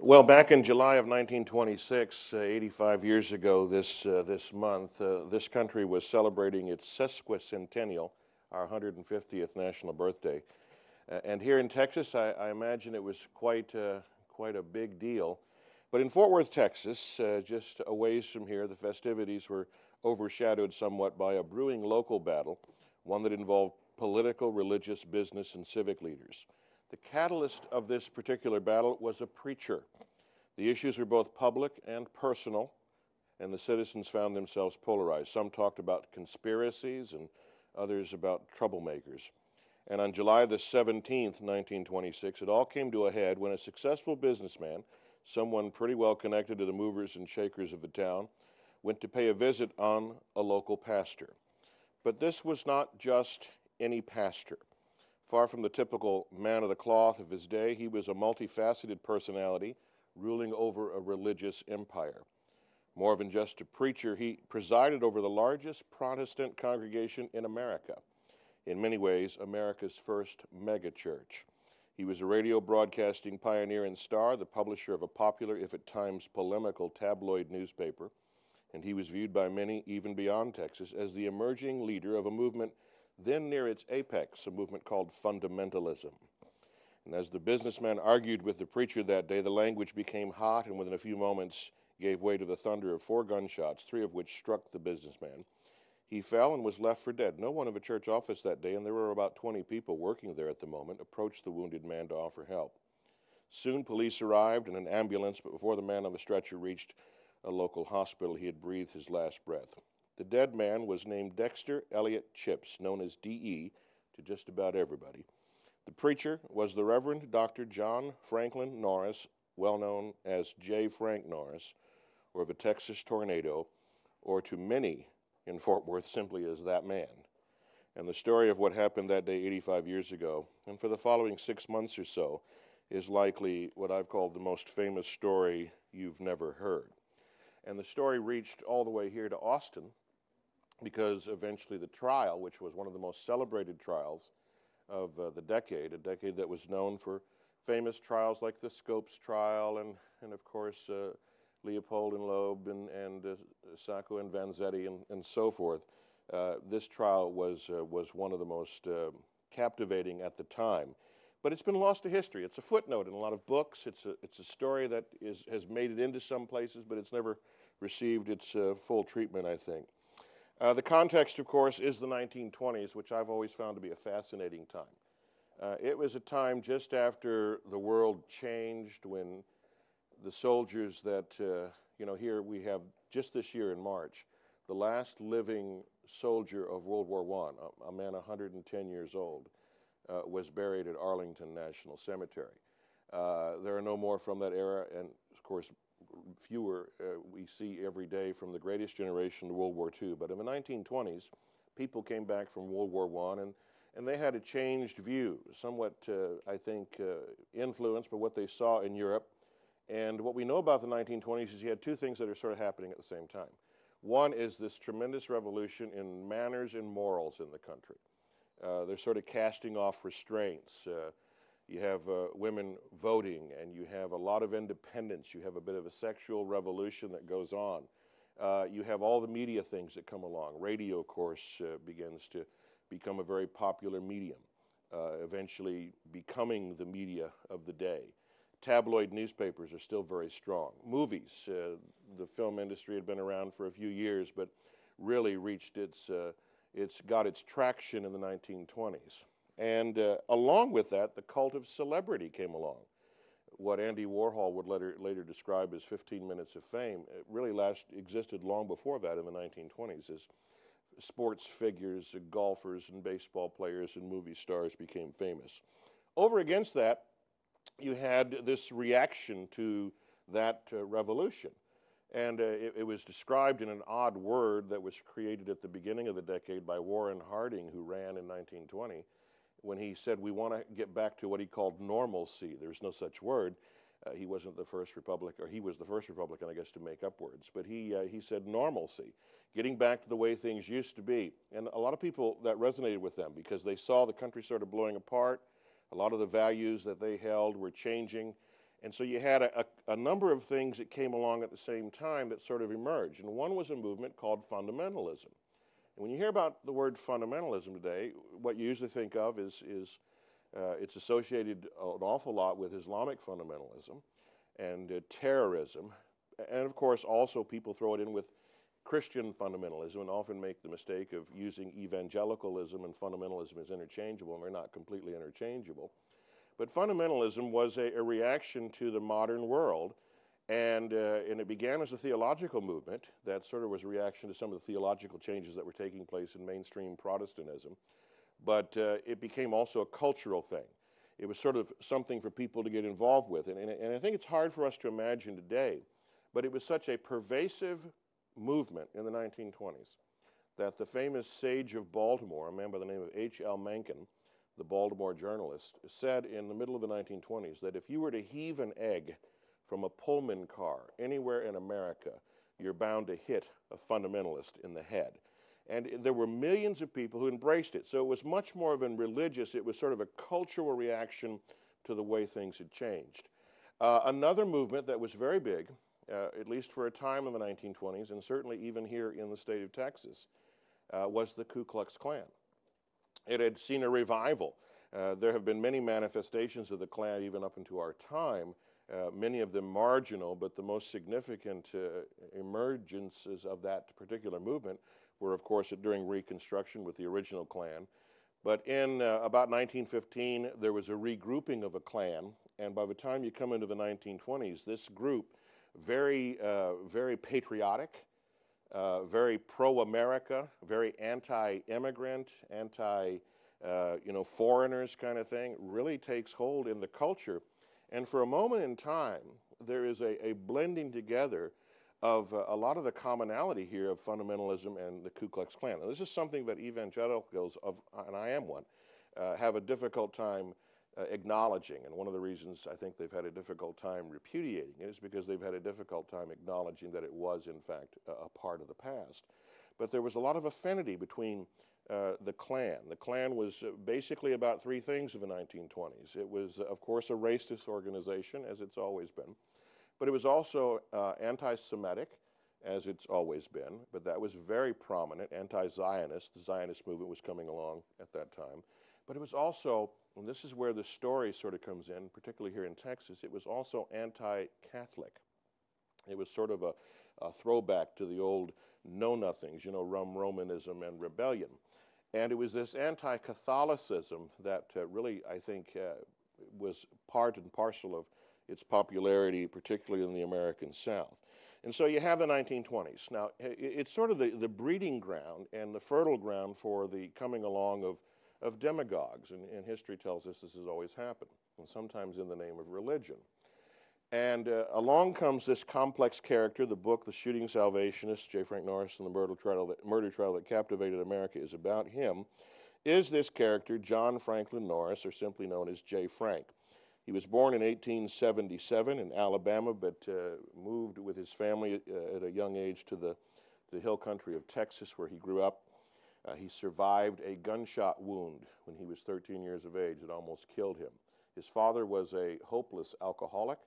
Well, back in July of 1926, uh, 85 years ago this, uh, this month, uh, this country was celebrating its sesquicentennial, our 150th national birthday. Uh, and here in Texas, I, I imagine it was quite, uh, quite a big deal. But in Fort Worth, Texas, uh, just a ways from here, the festivities were overshadowed somewhat by a brewing local battle, one that involved political, religious, business, and civic leaders. The catalyst of this particular battle was a preacher. The issues were both public and personal, and the citizens found themselves polarized. Some talked about conspiracies and others about troublemakers. And on July the 17th, 1926, it all came to a head when a successful businessman, someone pretty well connected to the movers and shakers of the town, went to pay a visit on a local pastor. But this was not just any pastor. Far from the typical man of the cloth of his day, he was a multifaceted personality ruling over a religious empire. More than just a preacher, he presided over the largest Protestant congregation in America, in many ways, America's first megachurch. He was a radio broadcasting pioneer and star, the publisher of a popular, if at times polemical, tabloid newspaper, and he was viewed by many, even beyond Texas, as the emerging leader of a movement then, near its apex, a movement called fundamentalism. And as the businessman argued with the preacher that day, the language became hot and within a few moments gave way to the thunder of four gunshots, three of which struck the businessman. He fell and was left for dead. No one of a church office that day, and there were about 20 people working there at the moment, approached the wounded man to offer help. Soon police arrived and an ambulance, but before the man on the stretcher reached a local hospital, he had breathed his last breath. The dead man was named Dexter Elliott Chips, known as D.E. to just about everybody. The preacher was the Reverend Dr. John Franklin Norris, well known as J. Frank Norris, or the Texas Tornado, or to many in Fort Worth simply as that man. And the story of what happened that day 85 years ago, and for the following six months or so, is likely what I've called the most famous story you've never heard. And the story reached all the way here to Austin, because eventually the trial, which was one of the most celebrated trials of uh, the decade, a decade that was known for famous trials like the Scopes trial and, and of course, uh, Leopold and Loeb and, and uh, Sacco and Vanzetti and, and so forth. Uh, this trial was, uh, was one of the most uh, captivating at the time. But it's been lost to history. It's a footnote in a lot of books. It's a, it's a story that is, has made it into some places, but it's never received its full treatment, I think. Uh, the context, of course, is the 1920s, which I've always found to be a fascinating time. Uh, it was a time just after the world changed when the soldiers that, uh, you know, here we have just this year in March, the last living soldier of World War I, a, a man 110 years old, uh, was buried at Arlington National Cemetery. Uh, there are no more from that era, and of course, fewer uh, we see every day from the greatest generation to World War II. But in the 1920s, people came back from World War I and, and they had a changed view, somewhat, uh, I think, uh, influenced by what they saw in Europe. And what we know about the 1920s is you had two things that are sort of happening at the same time. One is this tremendous revolution in manners and morals in the country. Uh, they're sort of casting off restraints. Uh, you have uh, women voting, and you have a lot of independence. You have a bit of a sexual revolution that goes on. Uh, you have all the media things that come along. Radio, of course, uh, begins to become a very popular medium, uh, eventually becoming the media of the day. Tabloid newspapers are still very strong. Movies, uh, the film industry had been around for a few years, but really reached its, uh, it got its traction in the 1920s. And uh, along with that, the cult of celebrity came along. What Andy Warhol would later, later describe as 15 minutes of fame really last existed long before that in the 1920s as sports figures, golfers, and baseball players and movie stars became famous. Over against that, you had this reaction to that uh, revolution. And uh, it, it, was described in an odd word that was created at the beginning of the decade by Warren Harding, who ran in 1920 when he said we want to get back to what he called normalcy. There's no such word. Uh, he wasn't the first Republican, or he was the first Republican, I guess, to make up words. But he uh, he said normalcy, getting back to the way things used to be. And a lot of people that resonated with them because they saw the country sort of blowing apart. A lot of the values that they held were changing. And so you had a, a, a number of things that came along at the same time that sort of emerged. And one was a movement called fundamentalism. And when you hear about the word fundamentalism today, what you usually think of is, is uh, it's associated an awful lot with Islamic fundamentalism and uh, terrorism. And of course, also people throw it in with Christian fundamentalism and often make the mistake of using evangelicalism and fundamentalism as interchangeable, and they're not completely interchangeable. But fundamentalism was a, a reaction to the modern world and, uh, and it began as a theological movement that sort of was a reaction to some of the theological changes that were taking place in mainstream Protestantism. But uh, it became also a cultural thing. It was sort of something for people to get involved with. And, and, and I think it's hard for us to imagine today, but it was such a pervasive movement in the 1920s that the famous sage of Baltimore, a man by the name of H.L. Mencken, the Baltimore journalist, said in the middle of the 1920s that if you were to heave an egg, from a Pullman car anywhere in America, you're bound to hit a fundamentalist in the head. And there were millions of people who embraced it. So it was much more of a religious, it was sort of a cultural reaction to the way things had changed. Uh, another movement that was very big, uh, at least for a time in the 1920s, and certainly even here in the state of Texas, uh, was the Ku Klux Klan. It had seen a revival. Uh, there have been many manifestations of the Klan even up into our time, uh, many of them marginal, but the most significant uh, emergences of that particular movement were, of course, during Reconstruction with the original Klan. But in uh, about 1915, there was a regrouping of a Klan, and by the time you come into the 1920s, this group, very, uh, very patriotic, uh, very pro-America, very anti-immigrant, anti, anti uh, you know, foreigners kind of thing, really takes hold in the culture and for a moment in time, there is a, a blending together of uh, a lot of the commonality here of fundamentalism and the Ku Klux Klan. And this is something that evangelicals, of, uh, and I am one, uh, have a difficult time uh, acknowledging. And one of the reasons I think they've had a difficult time repudiating it is because they've had a difficult time acknowledging that it was, in fact, a, a part of the past. But there was a lot of affinity between uh, the Klan. The Klan was uh, basically about three things in the 1920s. It was, uh, of course, a racist organization, as it's always been, but it was also uh, anti Semitic, as it's always been, but that was very prominent, anti Zionist. The Zionist movement was coming along at that time. But it was also, and this is where the story sort of comes in, particularly here in Texas, it was also anti Catholic. It was sort of a a throwback to the old know nothings, you know, Rum Romanism and rebellion. And it was this anti Catholicism that uh, really, I think, uh, was part and parcel of its popularity, particularly in the American South. And so you have the 1920s. Now, it's sort of the, the breeding ground and the fertile ground for the coming along of, of demagogues. And, and history tells us this has always happened, and sometimes in the name of religion. And uh, along comes this complex character. The book, The Shooting Salvationist, J. Frank Norris and the murder trial, that, murder trial that captivated America, is about him. Is this character John Franklin Norris, or simply known as J. Frank? He was born in 1877 in Alabama, but uh, moved with his family uh, at a young age to the, the hill country of Texas, where he grew up. Uh, he survived a gunshot wound when he was 13 years of age that almost killed him. His father was a hopeless alcoholic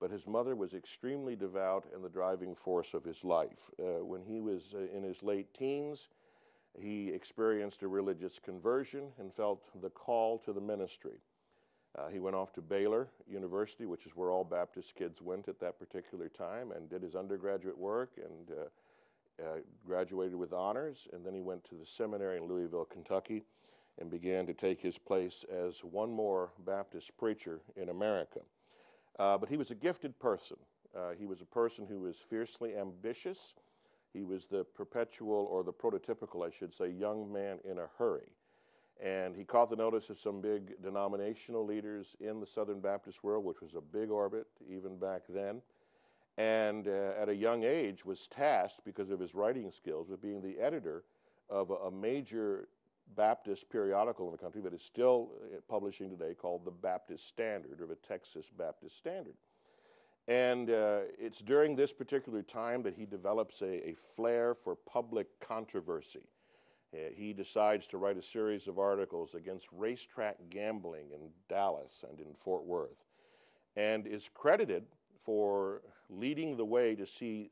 but his mother was extremely devout and the driving force of his life. Uh, when he was uh, in his late teens, he experienced a religious conversion and felt the call to the ministry. Uh, he went off to Baylor University, which is where all Baptist kids went at that particular time, and did his undergraduate work and uh, uh, graduated with honors. And then he went to the seminary in Louisville, Kentucky, and began to take his place as one more Baptist preacher in America. Uh, but he was a gifted person. Uh, he was a person who was fiercely ambitious. He was the perpetual, or the prototypical, I should say, young man in a hurry. And he caught the notice of some big denominational leaders in the Southern Baptist world, which was a big orbit even back then. And uh, at a young age was tasked, because of his writing skills, with being the editor of a, a major Baptist periodical in the country that is still uh, publishing today called the Baptist Standard or the Texas Baptist Standard. And uh, it's during this particular time that he develops a, a flair for public controversy. Uh, he decides to write a series of articles against racetrack gambling in Dallas and in Fort Worth, and is credited for leading the way to see